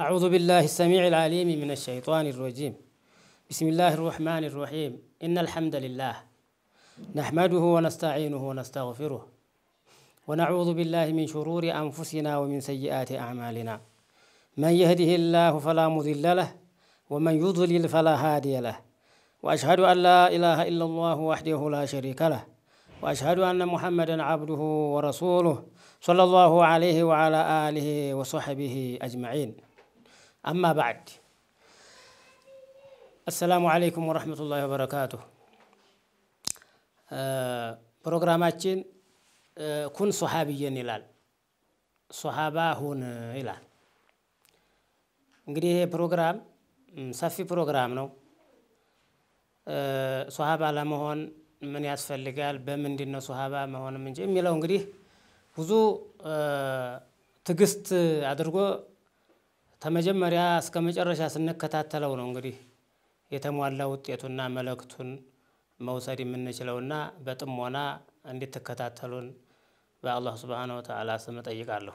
أعوذ بالله السميع العليم من الشيطان الرجيم بسم الله الرحمن الرحيم إن الحمد لله نحمده ونستعينه ونستغفره ونعوذ بالله من شرور أنفسنا ومن سيئات أعمالنا من يهده الله فلا مضل له ومن يضلل فلا هادي له وأشهد أن لا إله إلا الله وحده لا شريك له وأشهد أن محمدا عبده ورسوله صلى الله عليه وعلى آله وصحبه أجمعين አማ بعد አሰላሙ አለይኩም ወረህመቱላሂ ወበረካቱሁ። ፕሮግራማችን ኩን ሶሃብየን ይላል፣ ሶሃባ ሁን ይላል። እንግዲህ ይሄ ፕሮግራም ሰፊ ፕሮግራም ነው። ሶሃባ ለመሆን ምን ያስፈልጋል፣ በምንድን ነው ሶሃባ መሆን የሚለው እንግዲህ ብዙ ትዕግስት አድርጎ ተመጀመሪያ እስከ መጨረሻ ስንከታተለው ነው እንግዲህ የተሟላ ውጤቱና መልእክቱን መውሰድ የምንችለውና በጥሞና እንድትከታተሉን በአላህ ስብሓነ ወተዓላ ስም እጠይቃለሁ።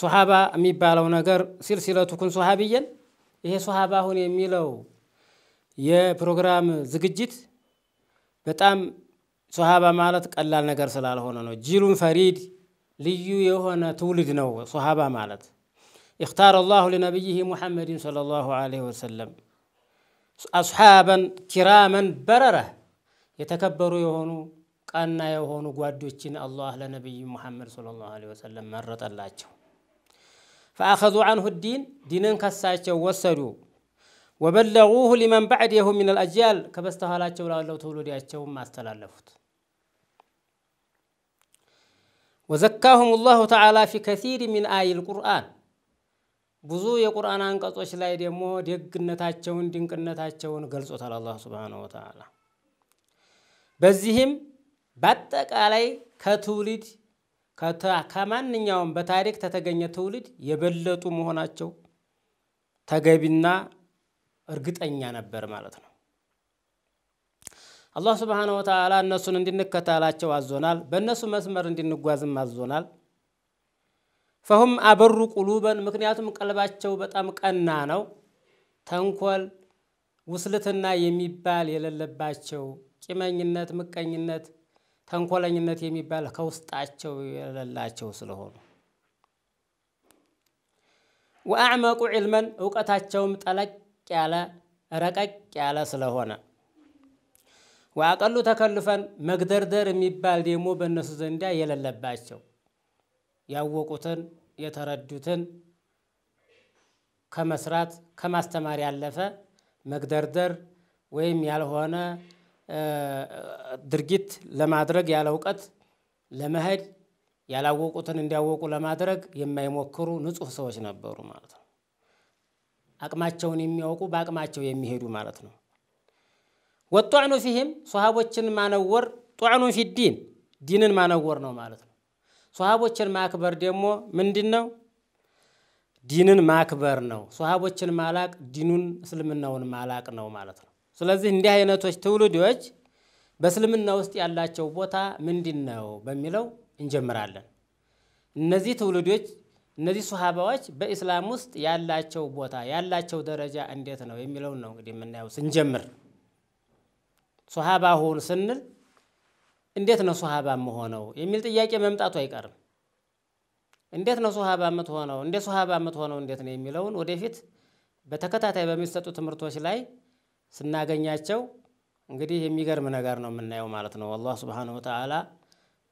ሶሃባ የሚባለው ነገር ሲልሲለቱ ኩን ሶሓብየን ይሄ ሶሓባ አሁን የሚለው የፕሮግራም ዝግጅት በጣም ሶሓባ ማለት ቀላል ነገር ስላልሆነ ነው። ጂሉን ፈሪድ ልዩ የሆነ ትውልድ ነው ሶሓባ ማለት اختار الله لنبيه محمد صلى الله عليه وسلم أصحابا كراما بررة يتكبروا يهونوا كأن يهونوا قادوا الله لنبي محمد صلى الله عليه وسلم مرة الله فأخذوا عنه الدين دين كساته وصلوا وبلغوه لمن بعد بعده من الأجيال كبستهالاته ولو تولوا ما استلالفت وزكاهم الله تعالى في كثير من آي القرآن ብዙ የቁርአን አንቀጾች ላይ ደግሞ ደግነታቸውን ድንቅነታቸውን ገልጾታል አላህ ሱብሓነሁ ወተዓላ። በዚህም በአጠቃላይ ከትውልድ ከማንኛውም በታሪክ ተተገኘ ትውልድ የበለጡ መሆናቸው ተገቢና እርግጠኛ ነበር ማለት ነው። አላህ ሱብሓነሁ ወተዓላ እነሱን እንድንከተላቸው አዞናል። በእነሱ መስመር እንድንጓዝም አዞናል። ፈሁም አበሩ ቁሉበን ምክንያቱም ቀልባቸው በጣም ቀና ነው። ተንኮል፣ ውስልትና የሚባል የሌለባቸው ቂመኝነት፣ ምቀኝነት፣ ተንኮለኝነት የሚባል ከውስጣቸው የሌላቸው ስለሆኑ ወአዕመቁ ዒልመን እውቀታቸውም ጠለቅ ያለ ረቀቅ ያለ ስለሆነ ወአቀሉ ተከልፈን መግደርደር የሚባል ደግሞ በእነሱ ዘንዳ የሌለባቸው ያወቁትን የተረዱትን ከመስራት ከማስተማር ያለፈ መግደርደር ወይም ያልሆነ ድርጊት ለማድረግ ያለ እውቀት ለመሄድ ያላወቁትን እንዲያወቁ ለማድረግ የማይሞክሩ ንጹህ ሰዎች ነበሩ ማለት ነው። አቅማቸውን የሚያውቁ በአቅማቸው የሚሄዱ ማለት ነው። ወጧዕኑ ፊህም ሶሃቦችን ማነወር ጧዕኑ ፊዲን ዲንን ማነወር ነው ማለት ነው። ሶሃቦችን ማክበር ደግሞ ምንድን ነው? ዲንን ማክበር ነው። ሶሃቦችን ማላቅ ዲኑን እስልምናውን ማላቅ ነው ማለት ነው። ስለዚህ እንዲህ አይነቶች ትውልዶች በእስልምና ውስጥ ያላቸው ቦታ ምንድን ነው በሚለው እንጀምራለን። እነዚህ ትውልዶች እነዚህ ሶሃባዎች በኢስላም ውስጥ ያላቸው ቦታ ያላቸው ደረጃ እንዴት ነው የሚለውን ነው እንግዲህ የምናየው ስንጀምር ሶሃባ ሆን ስንል እንዴት ነው ሶሃባ መሆነው የሚል ጥያቄ መምጣቱ አይቀርም። እንዴት ነው ሶሃባ የምትሆነው እንደ ሶሃባ የምትሆነው እንዴት ነው የሚለውን ወደፊት በተከታታይ በሚሰጡ ትምህርቶች ላይ ስናገኛቸው እንግዲህ የሚገርም ነገር ነው የምናየው ማለት ነው። አላህ ሱብሓነሁ ወተዓላ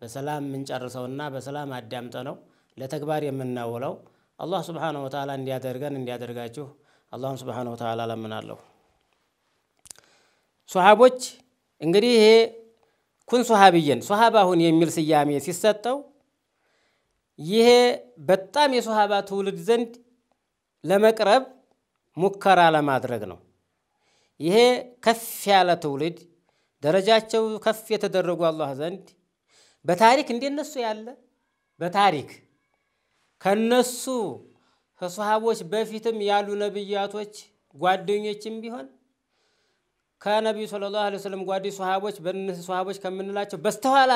በሰላም የምንጨርሰውና በሰላም አዳምጠ ነው ለተግባር የምናውለው አላህ ሱብሓነሁ ወተዓላ እንዲያደርገን እንዲያደርጋችሁ አላም ሱብሓነሁ ወተዓላ ለምናለሁ። ሶሃቦች እንግዲህ ይሄ ኩን ሶሃብየን ሶሃባ ሁን የሚል ስያሜ ሲሰጠው ይሄ በጣም የሶሃባ ትውልድ ዘንድ ለመቅረብ ሙከራ ለማድረግ ነው። ይሄ ከፍ ያለ ትውልድ ደረጃቸው ከፍ የተደረጉ አላህ ዘንድ በታሪክ እንደነሱ ያለ በታሪክ ከነሱ ከሶሃቦች በፊትም ያሉ ነብያቶች ጓደኞችም ቢሆን ከነቢዩ ሰለላሁ ዐለይሂ ወሰለም ጓዲ ሶሃቦች በእነሱ ሶሃቦች ከምንላቸው በስተኋላ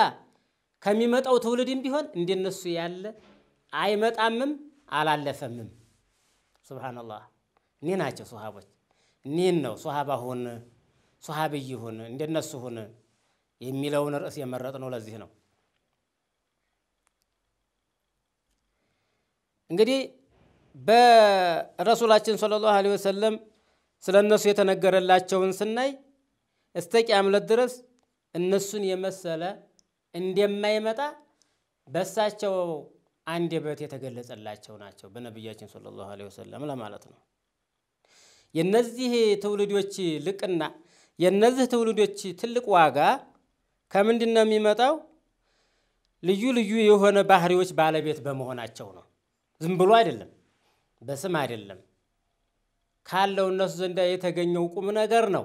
ከሚመጣው ትውልድም ቢሆን እንደነሱ ያለ አይመጣምም አላለፈምም። ሱብሃነላህ እኒህ ናቸው ሶሃቦች። እኒህን ነው ሶሃባ ሁን፣ ሶሃብይ ሁን፣ እንደነሱ ሁን የሚለውን ርዕስ ነው። ለዚህ ነው። እንግዲህ በረሱላችን ሰለላሁ ዐለይሂ ወሰለም ስለ እነሱ የተነገረላቸውን ስናይ እስተ ቂያምለት ድረስ እነሱን የመሰለ እንደማይመጣ በእሳቸው አንደበት የተገለጸላቸው ናቸው በነቢያችን ሰለላሁ ዐለይሂ ወሰለም ለማለት ነው። የነዚህ ትውልዶች ልቅና የነዚህ ትውልዶች ትልቅ ዋጋ ከምንድን ነው የሚመጣው? ልዩ ልዩ የሆነ ባህሪዎች ባለቤት በመሆናቸው ነው። ዝም ብሎ አይደለም፣ በስም አይደለም፣ ካለው እነሱ ዘንድ የተገኘው ቁም ነገር ነው።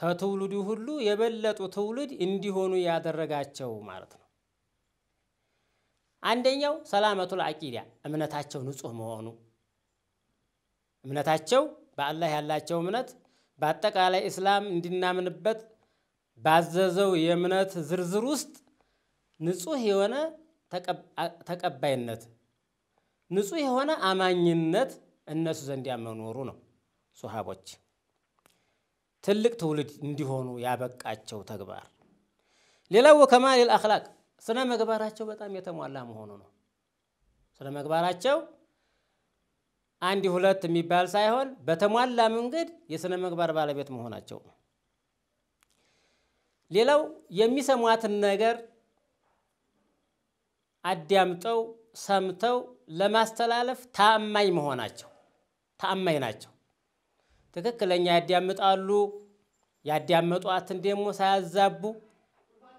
ከትውልዱ ሁሉ የበለጡ ትውልድ እንዲሆኑ ያደረጋቸው ማለት ነው። አንደኛው ሰላመቱል አቂዳ እምነታቸው ንጹህ መሆኑ እምነታቸው በአላህ ያላቸው እምነት በአጠቃላይ እስላም እንድናምንበት ባዘዘው የእምነት ዝርዝር ውስጥ ንጹህ የሆነ ተቀባይነት፣ ንጹህ የሆነ አማኝነት እነሱ ዘንድ መኖሩ ነው። ሶሃቦች ትልቅ ትውልድ እንዲሆኑ ያበቃቸው ተግባር። ሌላው ከማሊል አኽላቅ ስነ ምግባራቸው በጣም የተሟላ መሆኑ ነው። ስነ ምግባራቸው አንድ ሁለት የሚባል ሳይሆን በተሟላ መንገድ የስነ ምግባር ባለቤት መሆናቸው ነው። ሌላው የሚሰሟትን ነገር አዳምጠው ሰምተው ለማስተላለፍ ታማኝ መሆናቸው ታማኝ ናቸው። ትክክለኛ ያዳምጣሉ፣ ያዳመጧትን ደግሞ ሳያዛቡ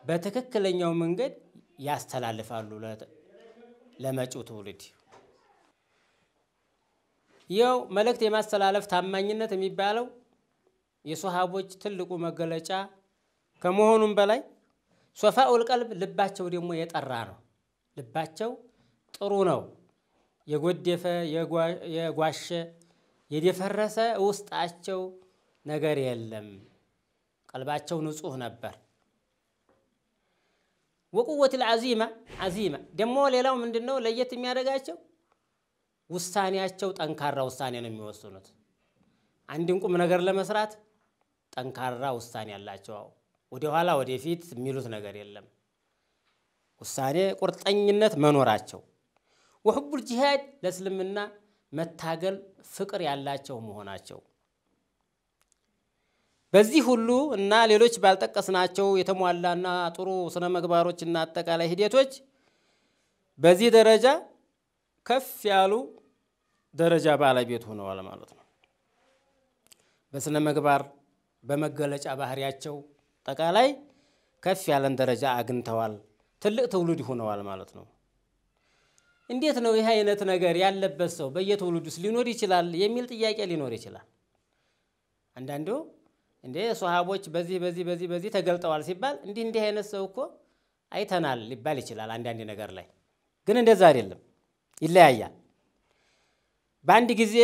በትክክለኛው መንገድ ያስተላልፋሉ ለመጪው ትውልድ። ይኸው መልእክት የማስተላለፍ ታማኝነት የሚባለው የሶሃቦች ትልቁ መገለጫ ከመሆኑም በላይ ሶፋኡል ቀልብ ልባቸው ደግሞ የጠራ ነው። ልባቸው ጥሩ ነው። የጎደፈ የጓሸ የደፈረሰ ውስጣቸው ነገር የለም። ቀልባቸው ንጹህ ነበር። ወቁወት ልዓዚማ አዚማ ደግሞ ሌላው ምንድን ነው ለየት የሚያደርጋቸው? ውሳኔያቸው ጠንካራ ውሳኔ ነው የሚወስኑት። አንድን ቁም ነገር ለመስራት ጠንካራ ውሳኔ ያላቸው ወደኋላ ወደፊት የሚሉት ነገር የለም። ውሳኔ ቁርጠኝነት መኖራቸው ወሕቡል ጂሃድ ለእስልምና መታገል ፍቅር ያላቸው መሆናቸው በዚህ ሁሉ እና ሌሎች ባልጠቀስናቸው የተሟላና ጥሩ ስነ ምግባሮች አጠቃላይ ሂደቶች በዚህ ደረጃ ከፍ ያሉ ደረጃ ባለቤት ሆነዋል ማለት ነው። በስነ ምግባር በመገለጫ ባህሪያቸው አጠቃላይ ከፍ ያለን ደረጃ አግኝተዋል። ትልቅ ትውልድ ሆነዋል ማለት ነው። እንዴት ነው ይህ አይነት ነገር ያለበት ሰው በየትውልድ ውስጥ ሊኖር ይችላል የሚል ጥያቄ ሊኖር ይችላል። አንዳንዱ እንዴ ሶሃቦች በዚህ በዚህ በዚህ በዚህ ተገልጠዋል ሲባል እንዲህ እንዲህ አይነት ሰው እኮ አይተናል ሊባል ይችላል። አንዳንድ ነገር ላይ ግን እንደዛ አይደለም፣ ይለያያል። በአንድ ጊዜ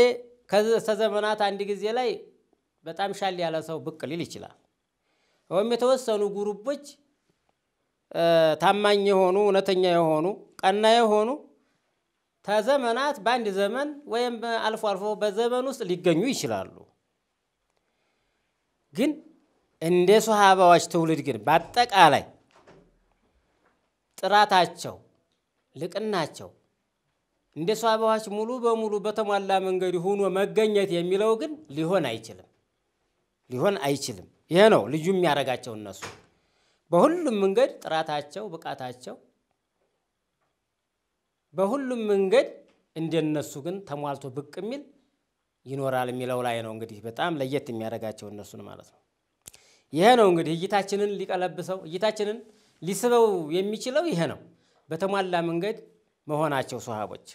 ከዘመናት አንድ ጊዜ ላይ በጣም ሻል ያለ ሰው ብቅ ሊል ይችላል። ወይም የተወሰኑ ጉሩቦች ታማኝ የሆኑ እውነተኛ የሆኑ ቀና የሆኑ ተዘመናት በአንድ ዘመን ወይም አልፎ አልፎ በዘመን ውስጥ ሊገኙ ይችላሉ። ግን እንደ ሶሃባዎች ትውልድ ግን በአጠቃላይ ጥራታቸው፣ ልቅናቸው እንደ ሶሃባዎች ሙሉ በሙሉ በተሟላ መንገድ ሆኖ መገኘት የሚለው ግን ሊሆን አይችልም ሊሆን አይችልም። ይሄ ነው ልዩ የሚያደርጋቸው እነሱ በሁሉም መንገድ ጥራታቸው፣ ብቃታቸው በሁሉም መንገድ እንደነሱ ግን ተሟልቶ ብቅ የሚል ይኖራል የሚለው ላይ ነው እንግዲህ በጣም ለየት የሚያደርጋቸው እነሱን ማለት ነው። ይሄ ነው እንግዲህ እይታችንን ሊቀለብሰው እይታችንን ሊስበው የሚችለው ይሄ ነው በተሟላ መንገድ መሆናቸው ሶሃቦች።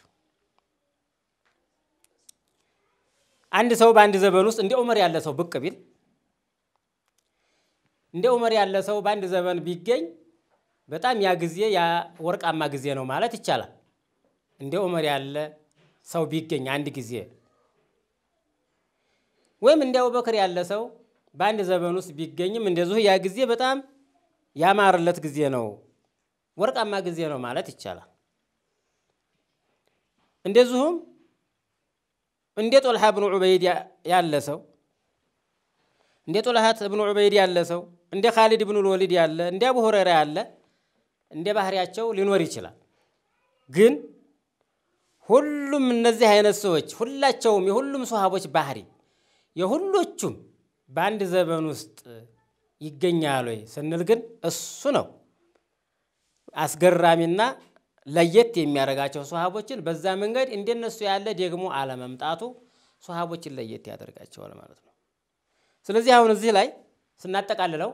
አንድ ሰው በአንድ ዘመን ውስጥ እንደ ዑመር ያለ ሰው ብቅ ቢል እንደ ዑመር ያለ ሰው በአንድ ዘመን ቢገኝ በጣም ያ ጊዜ ያ ወርቃማ ጊዜ ነው ማለት ይቻላል። እንደ ዑመር ያለ ሰው ቢገኝ አንድ ጊዜ ወይም እንደ አቡበክር ያለ ሰው በአንድ ዘመን ውስጥ ቢገኝም እንደዚሁ ያ ጊዜ በጣም ያማረለት ጊዜ ነው፣ ወርቃማ ጊዜ ነው ማለት ይቻላል። እንደዚሁም እንደ ጦልሃ ብኑ ዑበይድ ያለ ሰው እንደ ጦልሃት ብኑ ዑበይድ ያለ ሰው እንደ ካሊድ ብኑ ልወሊድ ያለ እንደ አቡ ሁረይራ ያለ እንደ ባህሪያቸው ሊኖር ይችላል ግን ሁሉም እነዚህ አይነት ሰዎች ሁላቸውም የሁሉም ሰሃቦች ባህሪ የሁሎቹም በአንድ ዘመን ውስጥ ይገኛሉ ወይ ስንል ግን እሱ ነው አስገራሚና ለየት የሚያደርጋቸው ሰሃቦችን በዛ መንገድ እንደነሱ ያለ ደግሞ አለመምጣቱ ሰሃቦችን ለየት ያደርጋቸዋል ማለት ነው። ስለዚህ አሁን እዚህ ላይ ስናጠቃልለው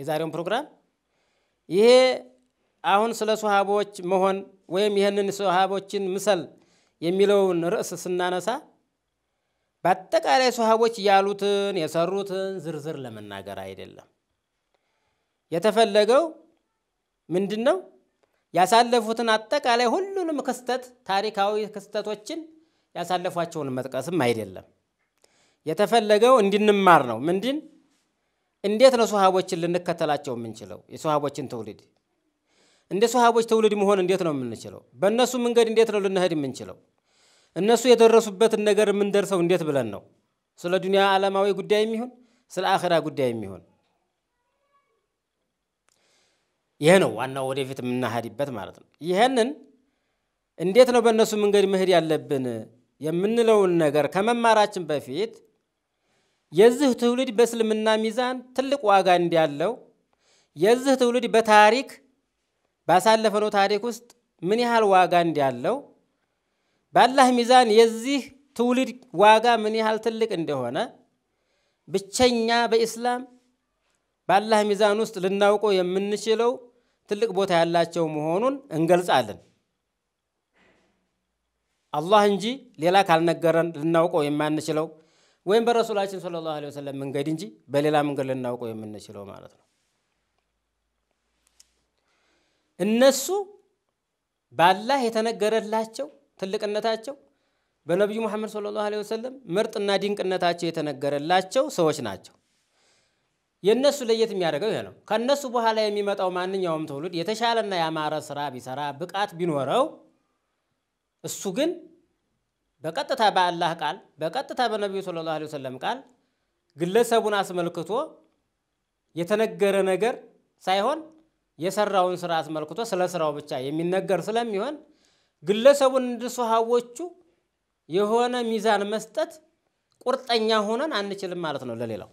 የዛሬውን ፕሮግራም ይሄ አሁን ስለ ሰሃቦች መሆን ወይም ይህንን ሶሃቦችን ምሰል የሚለውን ርዕስ ስናነሳ በአጠቃላይ ሶሃቦች ያሉትን የሰሩትን ዝርዝር ለመናገር አይደለም። የተፈለገው ምንድን ነው? ያሳለፉትን አጠቃላይ ሁሉንም ክስተት ታሪካዊ ክስተቶችን ያሳለፏቸውን መጥቀስም አይደለም። የተፈለገው እንድንማር ነው። ምንድን እንዴት ነው ሶሃቦችን ልንከተላቸው የምንችለው የሶሃቦችን ትውልድ እንደ ሰሃቦች ትውልድ መሆን እንዴት ነው የምንችለው? በእነሱ መንገድ እንዴት ነው ልንሄድ የምንችለው? እነሱ የደረሱበትን ነገር የምንደርሰው እንዴት ብለን ነው? ስለ ዱንያ ዓለማዊ ጉዳይ የሚሆን ስለ አኺራ ጉዳይ የሚሆን ይሄ ነው ዋናው ወደፊት የምናሄድበት ማለት ነው። ይህንን እንዴት ነው በእነሱ መንገድ መሄድ ያለብን የምንለውን ነገር ከመማራችን በፊት የዚህ ትውልድ በእስልምና ሚዛን ትልቅ ዋጋ እንዳለው የዚህ ትውልድ በታሪክ ባሳለፈነው ታሪክ ውስጥ ምን ያህል ዋጋ እንዳለው በአላህ ሚዛን የዚህ ትውልድ ዋጋ ምን ያህል ትልቅ እንደሆነ ብቸኛ በኢስላም በአላህ ሚዛን ውስጥ ልናውቀው የምንችለው ትልቅ ቦታ ያላቸው መሆኑን እንገልጻለን። አላህ እንጂ ሌላ ካልነገረን ልናውቀው የማንችለው ወይም በረሱላችን ሰለላሁ ዐለይሂ ወሰለም መንገድ እንጂ በሌላ መንገድ ልናውቀው የምንችለው ማለት ነው። እነሱ ባላህ የተነገረላቸው ትልቅነታቸው በነቢዩ መሐመድ ሰለላሁ ዐለይሂ ወሰለም ምርጥና ድንቅነታቸው የተነገረላቸው ሰዎች ናቸው። የእነሱ ለየት የሚያደርገው ይሄ ነው። ከእነሱ በኋላ የሚመጣው ማንኛውም ትውልድ የተሻለና ያማረ ስራ ቢሰራ ብቃት ቢኖረው፣ እሱ ግን በቀጥታ በአላህ ቃል በቀጥታ በነቢዩ ሰለላሁ ዐለይሂ ወሰለም ቃል ግለሰቡን አስመልክቶ የተነገረ ነገር ሳይሆን የሰራውን ስራ አስመልክቶ ስለ ስራው ብቻ የሚነገር ስለሚሆን ግለሰቡን እንድስሃቦቹ የሆነ ሚዛን መስጠት ቁርጠኛ ሆነን አንችልም ማለት ነው ለሌላው።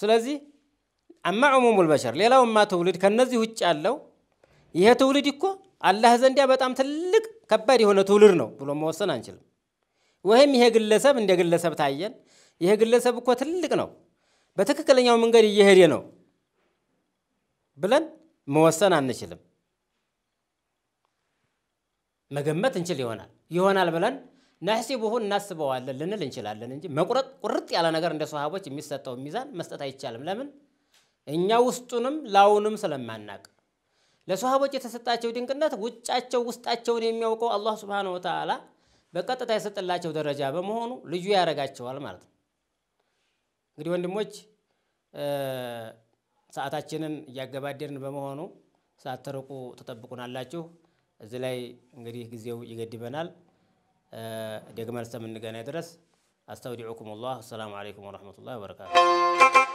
ስለዚህ አማ ዑሙሙል በሸር ሌላውማ ትውልድ ከነዚህ ውጭ ያለው ይሄ ትውልድ እኮ አላህ ዘንዲያ በጣም ትልቅ ከባድ የሆነ ትውልድ ነው ብሎ መወሰን አንችልም። ወይም ይሄ ግለሰብ እንደ ግለሰብ ታየን፣ ይሄ ግለሰብ እኮ ትልቅ ነው፣ በትክክለኛው መንገድ እየሄደ ነው ብለን መወሰን አንችልም። መገመት እንችል ይሆናል ይሆናል ብለን ነሕሲቡሁ እናስበዋለን ልንል እንችላለን እንጂ መቁረጥ ቁርጥ ያለ ነገር እንደ ሰሃቦች የሚሰጠው ሚዛን መስጠት አይቻልም። ለምን? እኛ ውስጡንም ላውንም ስለማናቅ። ለሰሃቦች የተሰጣቸው ድንቅነት ውጫቸው ውስጣቸውን የሚያውቀው አላህ ስብሓነሁ ወተዓላ በቀጥታ የሰጠላቸው ደረጃ በመሆኑ ልዩ ያደርጋቸዋል ማለት ነው። እንግዲህ ወንድሞች ሰዓታችንን እያገባደርን በመሆኑ ሳትርቁ ተጠብቁናላችሁ። እዚህ ላይ እንግዲህ ጊዜው ይገድበናል። ደግመን እስከምንገናኝ ድረስ አስተውዲዑኩም ላህ። አሰላሙ አለይኩም ወረሕመቱላህ ወበረካቱ።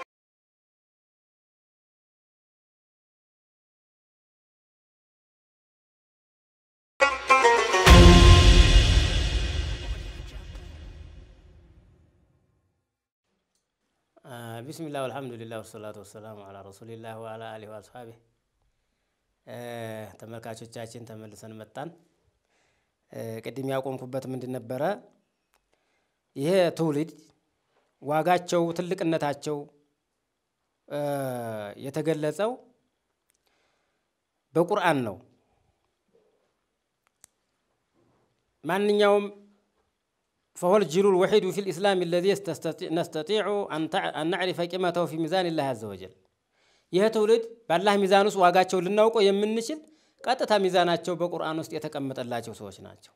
ቢስሚላህ አልሐምዱሊላህ ወሰላቱ ወሰላሙ አላ ረሱሊላህ ወአላ አሊሂ ወአስሓቢህ። ተመልካቾቻችን ተመልሰን መጣን። ቅድም ያቆምኩበት ምንድን ነበረ? ይሄ ትውልድ ዋጋቸው ትልቅነታቸው የተገለጸው በቁርአን ነው። ማንኛውም فهو الجيل الوحيد في الإسلام الذي نستطيع أن نعرف قيمته في ميزان الله عز وجل ይህ ትውልድ በአላህ ሚዛን ውስጥ ዋጋቸው ልናውቀው የምንችል ቀጥታ ሚዛናቸው በቁርአን ውስጥ የተቀመጠላቸው ሰዎች ናቸው።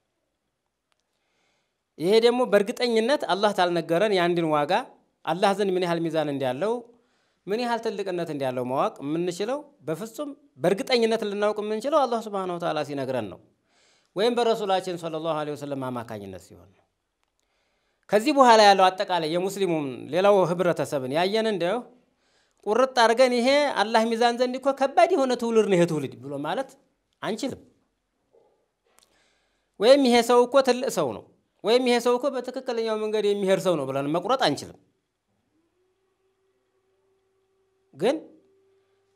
ይሄ ደግሞ በእርግጠኝነት አላህ ታልነገረን የአንድን ዋጋ አላህ ዘንድ ምን ያህል ሚዛን እንዳለው ምን ያህል ትልቅነት እንዳለው ማወቅ የምንችለው በፍጹም በእርግጠኝነት ልናውቅ የምንችለው አላህ ስብሃነ ወተዓላ ሲነግረን ነው፣ ወይም በረሱላችን ሰለላሁ ዐለይሂ ወሰለም አማካኝነት ሲሆን ነው። ከዚህ በኋላ ያለው አጠቃላይ የሙስሊሙ ሌላው ህብረተሰብን ያየን እንደው ቁርጥ አድርገን ይሄ አላህ ሚዛን ዘንድ እኮ ከባድ የሆነ ትውልድ ነው ይሄ ትውልድ ብሎ ማለት አንችልም። ወይም ይሄ ሰው እኮ ትልቅ ሰው ነው ወይም ይሄ ሰው እኮ በትክክለኛው መንገድ የሚሄድ ሰው ነው ብለን መቁረጥ አንችልም። ግን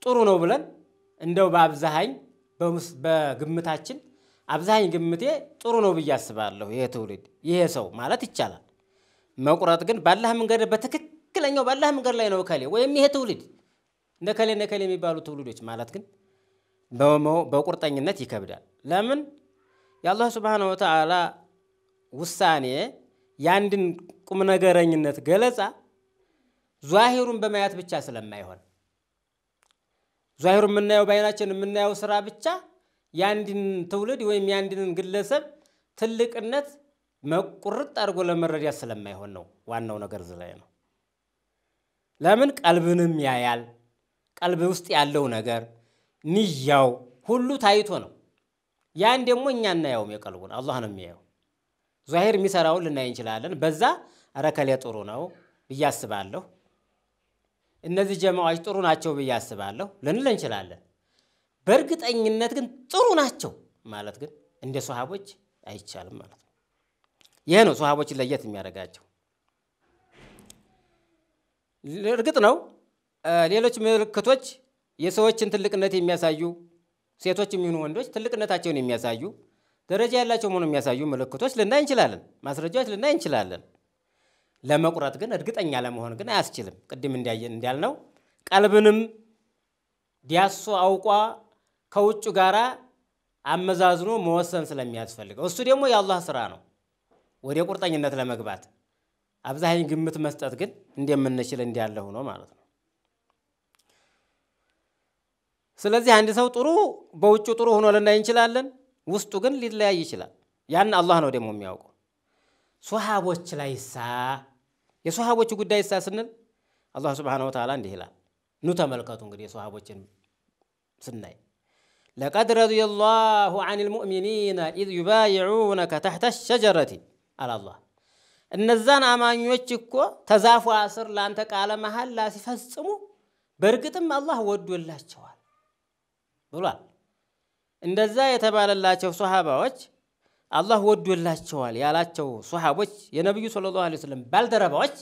ጥሩ ነው ብለን እንደው በአብዛሀኝ በግምታችን አብዛሀኝ ግምቴ ጥሩ ነው ብዬ አስባለሁ። ይሄ ትውልድ ይሄ ሰው ማለት ይቻላል። መቁረጥ ግን ባላህ መንገድ በትክክለኛው ባላህ መንገድ ላይ ነው እከሌ ወይም ይሄ ትውልድ እንደ ከሌ እንደ ከሌ የሚባሉ ትውልዶች ማለት ግን በቁርጠኝነት ይከብዳል። ለምን የአላህ ስብሓነ ወተዓላ ውሳኔ የአንድን ቁም ነገረኝነት ገለጻ ዟሂሩን በማየት ብቻ ስለማይሆን ዟሂሩ የምናየው በአይናችን የምናየው ስራ ብቻ የአንድን ትውልድ ወይም የአንድን ግለሰብ ትልቅነት መቁርጥ አድርጎ ለመረዳት ስለማይሆን ነው። ዋናው ነገር እዚህ ላይ ነው። ለምን ቀልብንም ያያል። ቀልብ ውስጥ ያለው ነገር ንያው ሁሉ ታይቶ ነው። ያን ደግሞ እኛ እናየውም፣ የቀልቡን አላህ ነው የሚያየው። ዛሂር የሚሰራውን ልናይ እንችላለን። በዛ ረከሌ ጥሩ ነው ብዬ አስባለሁ፣ እነዚህ ጀማዎች ጥሩ ናቸው ብዬ አስባለሁ ልንል እንችላለን። በእርግጠኝነት ግን ጥሩ ናቸው ማለት ግን እንደ ሰሃቦች አይቻልም ማለት ነው። ይሄ ነው ሶሃቦችን ለየት የሚያደርጋቸው። እርግጥ ነው ሌሎች ምልክቶች የሰዎችን ትልቅነት የሚያሳዩ ሴቶች የሚሆኑ ወንዶች ትልቅነታቸውን የሚያሳዩ ደረጃ ያላቸው መሆኑ የሚያሳዩ ምልክቶች ልናይ እንችላለን፣ ማስረጃዎች ልናይ እንችላለን። ለመቁረጥ ግን እርግጠኛ ለመሆን ግን አያስችልም። ቅድም እንዳልነው ቀልብንም ዲያሶ አውቋ ከውጩ ጋራ አመዛዝኖ መወሰን ስለሚያስፈልገው እሱ ደግሞ የአላህ ስራ ነው። ወደ ቁርጠኝነት ለመግባት አብዛኝ ግምት መስጠት ግን እንደምንችል እንዲያለ ሆኖ ማለት ነው። ስለዚህ አንድ ሰው ጥሩ በውጭ ጥሩ ሆኖ ልናይ እንችላለን፣ ውስጡ ግን ሊለያይ ይችላል። ያን አላህ ነው ደግሞ የሚያውቀው። ሶሃቦች ላይሳ የሶሃቦች ጉዳይ ሳ ስንል አላህ ስብሓነሁ ወተዓላ እንዲህ ይላል። ኑ ተመልከቱ እንግዲህ የሶሃቦችን ስናይ ለቀድ ረድየላሁ ዐኒል ሙእሚኒና ኢዝ ዩባይዑነከ ተሕተ ሸጀረቲ አላላ እነዛን አማኞች እኮ ተዛፏ ስር ለአንተ ቃለ መሐላ ሲፈጽሙ በእርግጥም አላህ ወዶላቸዋል ብሏል። እንደዛ የተባለላቸው ሶሃባዎች አላህ ወዶላቸዋል ያላቸው ሶሃቦች የነቢዩ ሰለላሁ ዐለይሂ ወሰለም ባልደረባዎች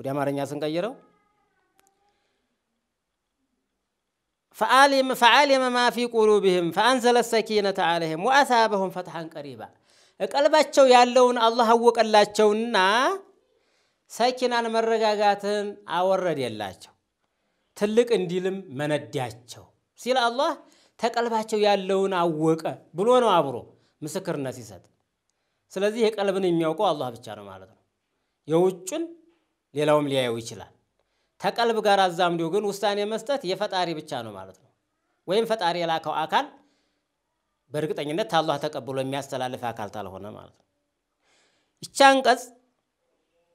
ወደ አማርኛ ስንቀይረው ፈዓሊመ ማ ፊ ቁሉብህም ፈአንዘለ ሰኪነተ ዐለይህም ወአሳበሁም ፈትሐን ቀሪባ ቀልባቸው ያለውን አላህ አወቀላቸውና ሰኪናን መረጋጋትን አወረደላቸው። ትልቅ እንዲልም መነዳቸው ሲል አላህ ተቀልባቸው ያለውን አወቀ ብሎ ነው አብሮ ምስክርነት ሲሰጥ። ስለዚህ የቀልብን የሚያውቀው አላህ ብቻ ነው ማለት ነው። የውጩን ሌላውም ሊያየው ይችላል። ተቀልብ ጋር አዛምዶ ግን ውሳኔ መስጠት የፈጣሪ ብቻ ነው ማለት ነው። ወይም ፈጣሪ የላከው አካል በእርግጠኝነት አላህ ተቀብሎ የሚያስተላልፍ አካል ታልሆነ ማለት ነው። ይቺ አንቀጽ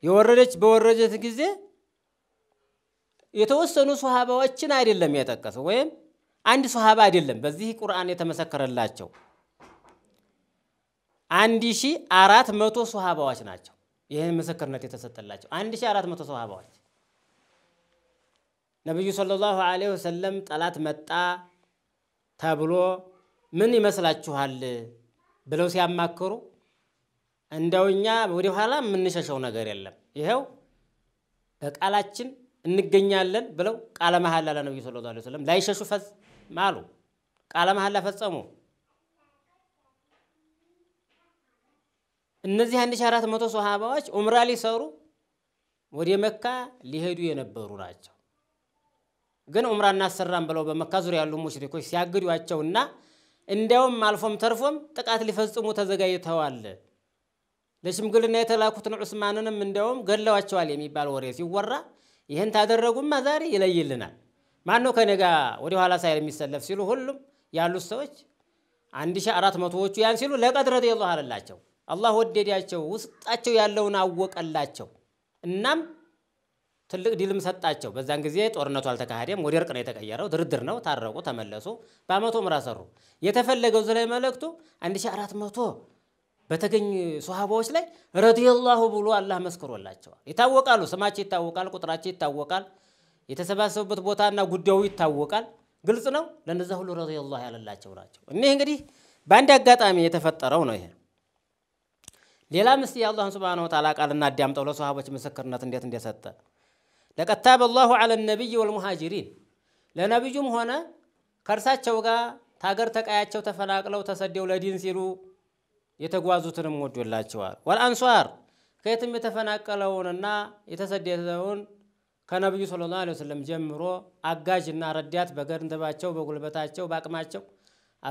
የወረደች በወረደች ጊዜ የተወሰኑ ሶሃባዎችን አይደለም የጠቀሰው ወይም አንድ ሶሃባ አይደለም በዚህ ቁርአን የተመሰከረላቸው አንድ ሺ አራት መቶ ሶሃባዎች ናቸው። ይህን ምስክርነት የተሰጠላቸው አንድ ሺ አራት መቶ ሶሃባዎች ነቢዩ ሰለላሁ ዐለይሂ ወሰለም ጠላት መጣ ተብሎ ምን ይመስላችኋል ብለው ሲያማክሩ እንደው እኛ ወደ ኋላ የምንሸሸው ነገር የለም፣ ይኸው በቃላችን እንገኛለን ብለው ቃለ መሐላ ለነቢዩ ሰለላሁ ዐለይሂ ወሰለም ላይሸሹ ፈጽም አሉ። ቃለ መሐላ ፈጸሙ። እነዚህ መቶ ሶሃባዎች ዑምራ ሊሰሩ ወደ መካ ሊሄዱ የነበሩ ናቸው። ግን ዑምራ እናሰራም ብለው በመካ ዙሪያ ያሉ ሙሽሪኮች ሲያግዷቸውና እንዲያውም አልፎም ተርፎም ጥቃት ሊፈጽሙ ተዘጋጅተዋል። ለሽምግልና የተላኩትን ዑስማንንም እንዲያውም ገለዋቸዋል የሚባል ወሬ ሲወራ ይህን ታደረጉማ ዛሬ ይለይልናል። ማን ነው ከኔ ጋ ወደ ኋላ ሳይል የሚሰለፍ ሲሉ ሁሉም ያሉት ሰዎች አንድ ሺህ አራት መቶዎቹ ያን ሲሉ ለቀድ ረዲየላሁ አለላቸው። አላህ ወደዳቸው፣ ውስጣቸው ያለውን አወቀላቸው። እናም ትልቅ ዲልም ሰጣቸው። በዛን ጊዜ ጦርነቱ አልተካሄደም፣ ወደ እርቅ ነው የተቀየረው። ድርድር ነው፣ ታረቁ፣ ተመለሱ። በአመቶ ምራ ሰሩ። የተፈለገው ዘላይ ላይ መልእክቱ 1400 በተገኙ ሶሃባዎች ላይ ረዲየላሁ ብሎ አላህ መስክሮላቸዋል። ይታወቃሉ፣ ስማቸው ይታወቃል፣ ቁጥራቸው ይታወቃል፣ የተሰባሰቡበት ቦታና ጉዳዩ ይታወቃል። ግልጽ ነው። ለነዛ ሁሉ ረዲየላሁ ያለላቸው ናቸው። እኒህ እንግዲህ በአንድ አጋጣሚ የተፈጠረው ነው ይሄ ሌላ ምስ የአላህን ሱብሓነሁ ወተዓላ ቃል አዳምጠው ለሶሃቦች ምስክርነት እንዴት እንደሰጠ ለቀድ ታበ ላሁ ዐለ ነቢይ ወልሙሃጅሪን ለነቢዩም ሆነ ከእርሳቸው ጋር ታገር ተቀያቸው ተፈናቅለው ተሰደው ለዲን ሲሉ የተጓዙትንም ወዶላቸዋል። ወልአንሷር ከየትም የተፈናቀለውንና የተሰደተውን ከነቢዩ ሰለላሁ ዐለይሂ ወሰለም ጀምሮ አጋዥና ረዳት በገንዘባቸው፣ በጉልበታቸው፣ በአቅማቸው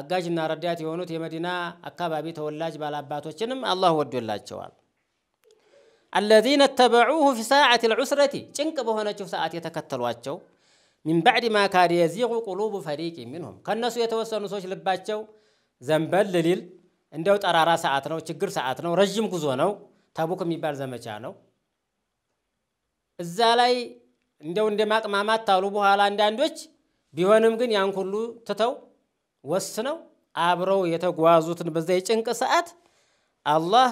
አጋዥና ረዳት የሆኑት የመዲና አካባቢ ተወላጅ ባላባቶችንም አላህ ወዶላቸዋል። አለዚነ ተበዑሁ ፊ ሰዓት ልዑስረቲ ጭንቅ በሆነችው ሰዓት የተከተሏቸው ሚን ባዕድ ማ ካድ የዚቁ ቁሉቡ ፈሪቅ ሚንሁም ከእነሱ የተወሰኑ ሰዎች ልባቸው ዘንበል ሊል እንደው ጠራራ ሰዓት ነው፣ ችግር ሰዓት ነው፣ ረዥም ጉዞ ነው፣ ተቡክ የሚባል ዘመቻ ነው። እዛ ላይ እንደው እንደ ማቅማማት ታሉ በኋላ አንዳንዶች ቢሆንም ግን ያን ሁሉ ትተው ወስነው አብረው የተጓዙትን በዛ የጭንቅ ሰዓት አላህ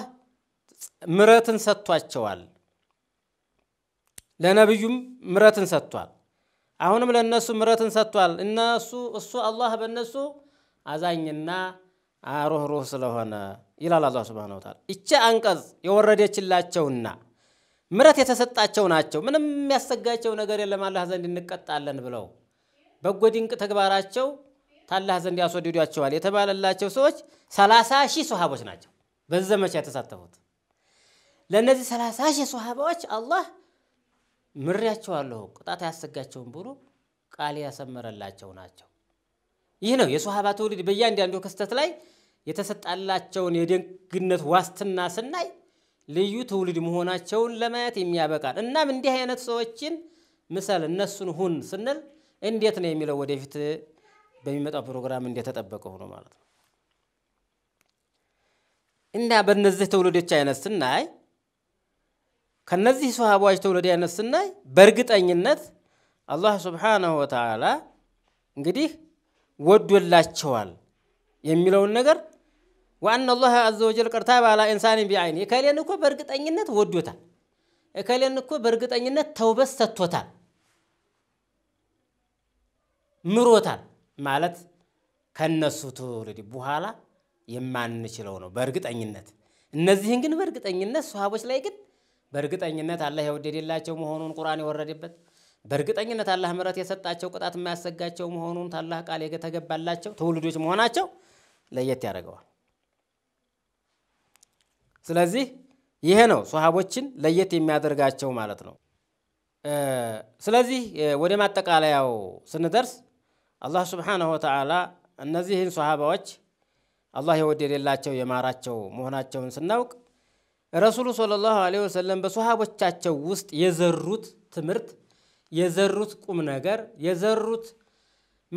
ምረትን ሰጥቷቸዋል። ለነቢዩም ምረትን ሰጥቷል። አሁንም ለእነሱ ምረትን ሰጥቷል። እነሱ እሱ አላህ በእነሱ አዛኝና አሩህሩህ ስለሆነ ይላል አላህ ስብሃነ ወተዓላ። ይቺ አንቀጽ የወረደችላቸውና ምረት የተሰጣቸው ናቸው። ምንም የሚያሰጋቸው ነገር የለም አላህ ዘንድ እንቀጣለን ብለው በጎ ድንቅ ተግባራቸው ታላህ ዘንድ ያስወድዷቸዋል የተባለላቸው ሰዎች ሰላሳ ሺህ ሰሃቦች ናቸው በዚህ ዘመቻ የተሳተፉት። ለእነዚህ ሰላሳ ሺህ ሶሃባዎች አላህ ምሬያቸዋለሁ ቅጣት ያሰጋቸውን ብሎ ቃል ያሰመረላቸው ናቸው። ይህ ነው የሶሃባ ትውልድ በእያንዳንዱ ክስተት ላይ የተሰጣላቸውን የደግነት ዋስትና ስናይ ልዩ ትውልድ መሆናቸውን ለማየት የሚያበቃል። እናም እንዲህ አይነት ሰዎችን ምሳል እነሱን ሁን ስንል እንዴት ነው የሚለው ወደፊት በሚመጣው ፕሮግራም እንደተጠበቀ ሆኖ ማለት ነው እና በእነዚህ ትውልዶች አይነት ስናይ ከነዚህ ሰሃቦች ተውለዲያነት ስናይ በእርግጠኝነት አላህ ስብሓነሁ ወተዓላ እንግዲህ ወዶላቸዋል የሚለውን ነገር ወአና አላህ አዘ ወጀል ቀርታ ባላ ኢንሳኒን ቢዐይኒ እከሌን እኮ በእርግጠኝነት ወዶታል፣ እከሌን እኮ በእርግጠኝነት ተውበት ሰጥቶታል፣ ምሮታል ማለት ከነሱ ትውልድ በኋላ የማንችለው ነው በእርግጠኝነት። እነዚህን ግን በእርግጠኝነት ሰሃቦች ላይ ግን በእርግጠኝነት አላህ የወደደላቸው መሆኑን ቁርአን የወረደበት በእርግጠኝነት አላህ ምሕረት የሰጣቸው ቅጣት የማያሰጋቸው መሆኑን ታላህ ቃል የተገባላቸው ትውልዶች መሆናቸው ለየት ያደርገዋል። ስለዚህ ይሄ ነው ሶሃቦችን ለየት የሚያደርጋቸው ማለት ነው። ስለዚህ ወደ ማጠቃለያው ስንደርስ አላህ ስብሓነሁ ወተዓላ እነዚህን ሶሃባዎች አላህ የወደደላቸው የማራቸው መሆናቸውን ስናውቅ ረሱሉ ሰለላሁ ዐለይሂ ወሰለም በሶሃቦቻቸው ውስጥ የዘሩት ትምህርት፣ የዘሩት ቁም ነገር፣ የዘሩት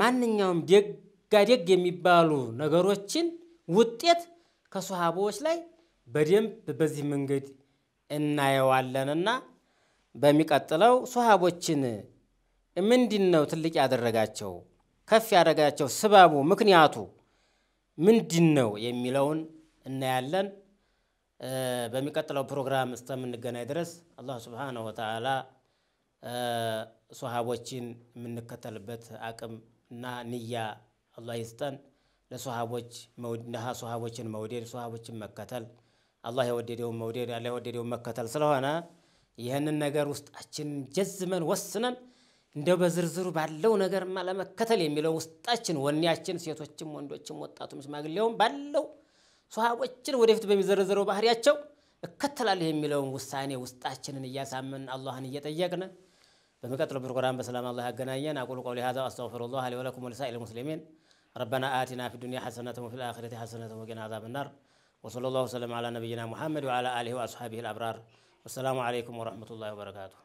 ማንኛውም ደጋደግ የሚባሉ ነገሮችን ውጤት ከሶሃቦች ላይ በደንብ በዚህ መንገድ እናየዋለንና በሚቀጥለው ሶሃቦችን ምንድን ነው ትልቅ ያደረጋቸው ከፍ ያደረጋቸው ስባቡ ምክንያቱ ምንድን ነው የሚለውን እናያለን። በሚቀጥለው ፕሮግራም እስከምንገናኝ ድረስ አላህ ስብሓነሁ ወተዓላ ሶሃቦችን የምንከተልበት አቅም እና ንያ አላህ ይስጠን። ለሶሃቦች ነሀ ሶሃቦችን መውደድ፣ ሶሃቦችን መከተል አላህ የወደደውን መውደድ፣ አላህ የወደደውን መከተል ስለሆነ ይህንን ነገር ውስጣችን ጀዝመን ወስነን እንደው በዝርዝሩ ባለው ነገርማ ለመከተል የሚለው ውስጣችን ወኔያችን ሴቶችም፣ ወንዶችም፣ ወጣቱም፣ ሽማግሌውም ባለው صحابتشن ودفت بمزرزر وبحر يتشو كتلا لهم ملون وستاني وستاشن نياسا من الله نيات يجنا بمكتل برقران بسلام الله قنايان أقول قولي هذا أستغفر الله لي ولكم ولسائل المسلمين ربنا آتنا في الدنيا حسنة وفي الآخرة حسنة وقنا عذاب النار وصلى الله وسلم على نبينا محمد وعلى آله وأصحابه الأبرار والسلام عليكم ورحمة الله وبركاته